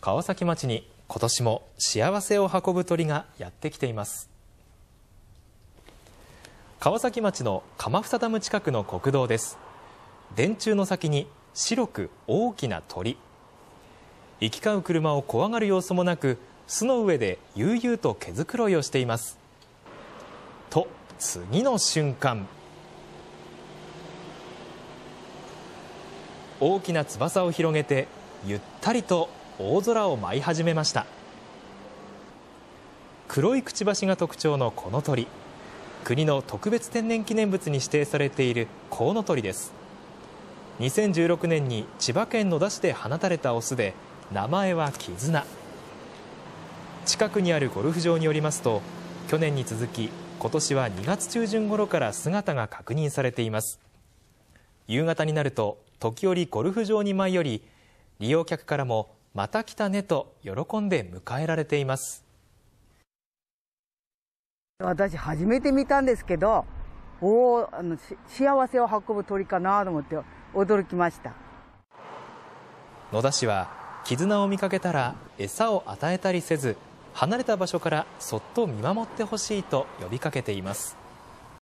川崎町に今年も幸せを運ぶ鳥がやってきています川崎町の釜房ダム近くの国道です電柱の先に白く大きな鳥行き交う車を怖がる様子もなく巣の上で悠々と毛づくろいをしていますと次の瞬間大きな翼を広げてゆったりと大空を舞い始めました黒いくちばしが特徴のこの鳥国の特別天然記念物に指定されているコウノトリです2016年に千葉県野田市で放たれたオスで名前は絆近くにあるゴルフ場によりますと去年に続き今年は2月中旬頃から姿が確認されています夕方になると時折ゴルフ場に舞い降り利用客からもまた来たねと喜んで迎えられています私初めて見たんですけどおおあの幸せを運ぶ鳥かなと思って驚きました野田氏は絆を見かけたら餌を与えたりせず離れた場所からそっと見守ってほしいと呼びかけています